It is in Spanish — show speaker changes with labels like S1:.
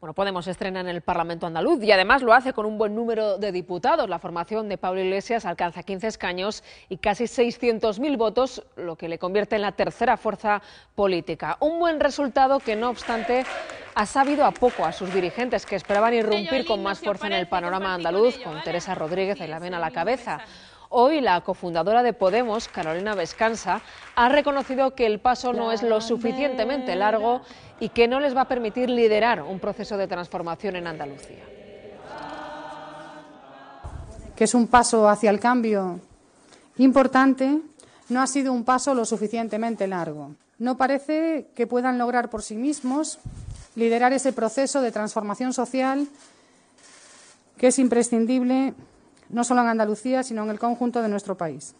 S1: Bueno, Podemos estrena en el Parlamento andaluz y además lo hace con un buen número de diputados. La formación de Pablo Iglesias alcanza 15 escaños y casi 600.000 votos, lo que le convierte en la tercera fuerza política. Un buen resultado que, no obstante, ha sabido a poco a sus dirigentes que esperaban irrumpir con más fuerza en el panorama andaluz, con Teresa Rodríguez en la vena a la cabeza. Hoy la cofundadora de Podemos, Carolina Vescansa, ha reconocido que el paso no es lo suficientemente largo y que no les va a permitir liderar un proceso de transformación en Andalucía.
S2: Que es un paso hacia el cambio importante, no ha sido un paso lo suficientemente largo. No parece que puedan lograr por sí mismos liderar ese proceso de transformación social que es imprescindible no solo en Andalucía, sino en el conjunto de nuestro país.